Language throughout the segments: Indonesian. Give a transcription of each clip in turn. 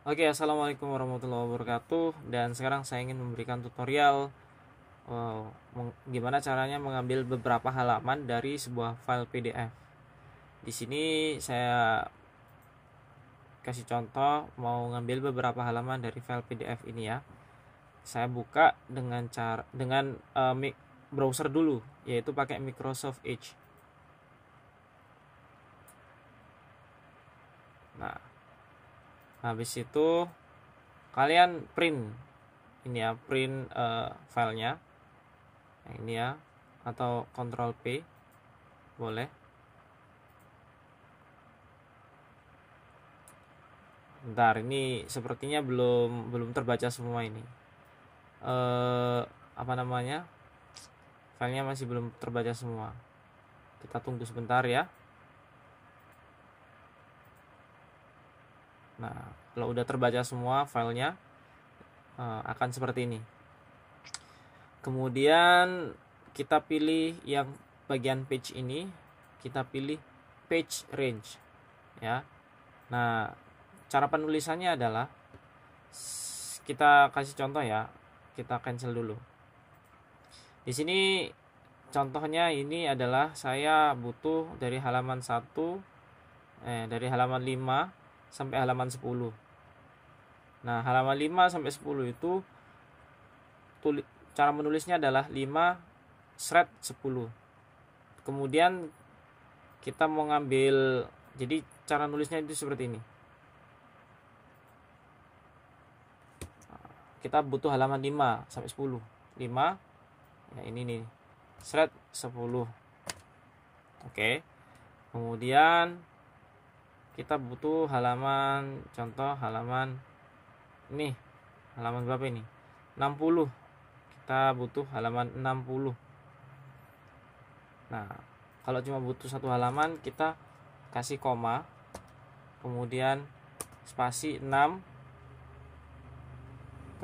Oke, okay, assalamualaikum warahmatullahi wabarakatuh. Dan sekarang saya ingin memberikan tutorial uh, gimana caranya mengambil beberapa halaman dari sebuah file PDF. Di sini saya kasih contoh mau ngambil beberapa halaman dari file PDF ini ya. Saya buka dengan cara dengan uh, browser dulu, yaitu pakai Microsoft Edge. Nah, habis itu kalian print ini ya print uh, filenya nah, ini ya atau Control P boleh ntar ini sepertinya belum belum terbaca semua ini. Eh, apa namanya? Filenya masih belum terbaca semua. Kita tunggu sebentar ya. Nah, kalau udah terbaca semua filenya eh, akan seperti ini. Kemudian kita pilih yang bagian page ini, kita pilih page range. Ya. Nah, cara penulisannya adalah kita kasih contoh ya. Kita cancel dulu. Di sini contohnya ini adalah saya butuh dari halaman 1 eh dari halaman 5 sampai halaman 10. Nah, halaman 5 sampai 10 itu tuli, cara menulisnya adalah 5 shred 10. Kemudian kita mau ngambil jadi cara nulisnya itu seperti ini. Kita butuh halaman 5 sampai 10. 5 ya ini nih. Shred 10. Oke. Kemudian kita butuh halaman contoh halaman ini halaman berapa ini 60 kita butuh halaman 60 nah kalau cuma butuh satu halaman kita kasih koma kemudian spasi 6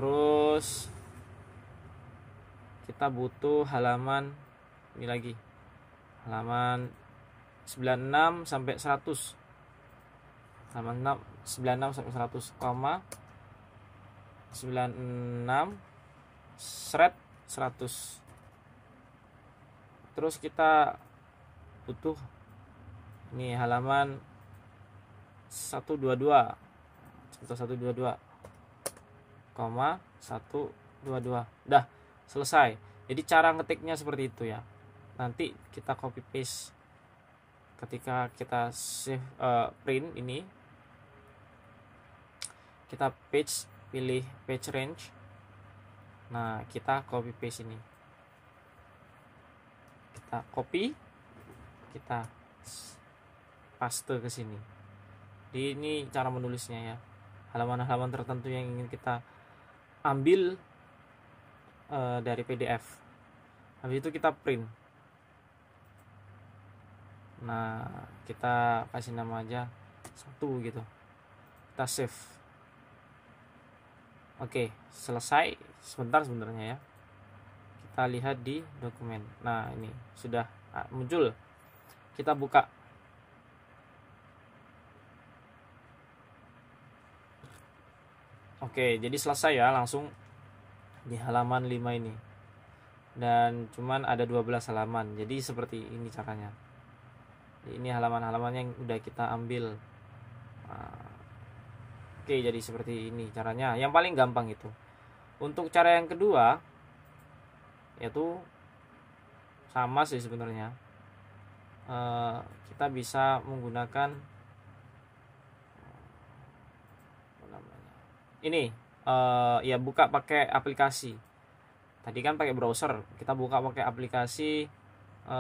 terus kita butuh halaman ini lagi halaman 96 sampai 100 96 96 sampai 100 koma 96 seret 100 terus kita butuh ini halaman 122 sekitar 122 koma 122 dah selesai jadi cara ngetiknya seperti itu ya nanti kita copy paste ketika kita save uh, print ini kita page pilih page range nah kita copy paste ini kita copy kita paste ke sini di ini cara menulisnya ya halaman-halaman tertentu yang ingin kita ambil uh, dari PDF habis itu kita print nah kita kasih nama aja satu gitu kita save Oke, selesai sebentar sebenarnya ya. Kita lihat di dokumen. Nah, ini sudah ah, muncul. Kita buka. Oke, jadi selesai ya langsung di halaman 5 ini. Dan cuman ada 12 halaman. Jadi seperti ini caranya. Ini halaman-halaman yang udah kita ambil. Nah, oke jadi seperti ini caranya yang paling gampang itu untuk cara yang kedua yaitu sama sih sebenarnya e, kita bisa menggunakan ini e, ya buka pakai aplikasi tadi kan pakai browser kita buka pakai aplikasi e,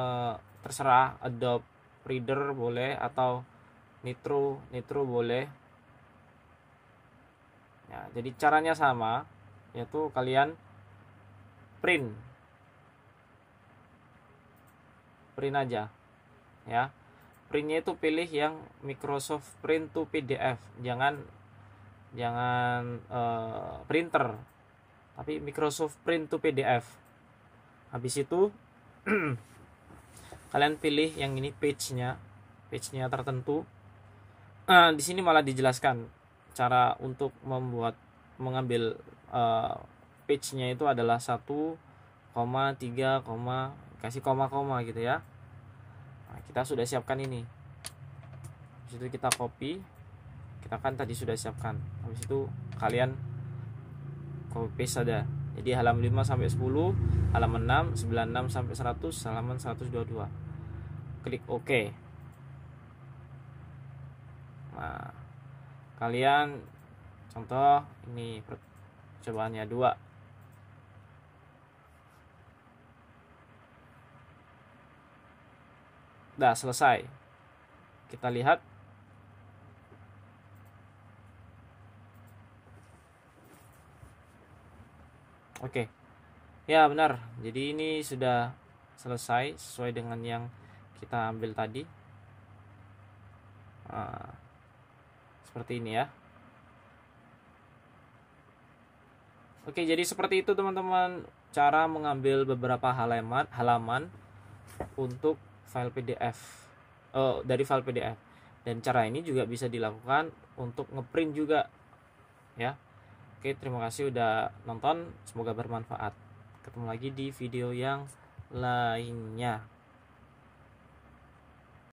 terserah Adobe Reader boleh atau Nitro Nitro boleh ya, jadi caranya sama yaitu kalian print print aja ya printnya itu pilih yang Microsoft Print to PDF jangan jangan uh, printer tapi Microsoft Print to PDF habis itu kalian pilih yang ini page-nya page-nya tertentu uh, di sini malah dijelaskan cara untuk membuat mengambil uh, eh, page-nya itu adalah 1, 3, kasih koma-koma gitu ya. Nah, kita sudah siapkan ini. Habis itu kita copy. Kita kan tadi sudah siapkan. Habis itu kalian copy paste saja. Jadi halaman 5 sampai 10, halaman 6, 96 sampai 100, halaman 122. Klik OK. Nah, kalian contoh ini percobaannya dua Dah selesai. Kita lihat. Oke. Ya, benar. Jadi ini sudah selesai sesuai dengan yang kita ambil tadi. Nah seperti ini ya Oke, jadi seperti itu teman-teman cara mengambil beberapa halaman halaman untuk file PDF oh, dari file PDF. Dan cara ini juga bisa dilakukan untuk ngeprint juga ya. Oke, terima kasih udah nonton, semoga bermanfaat. Ketemu lagi di video yang lainnya.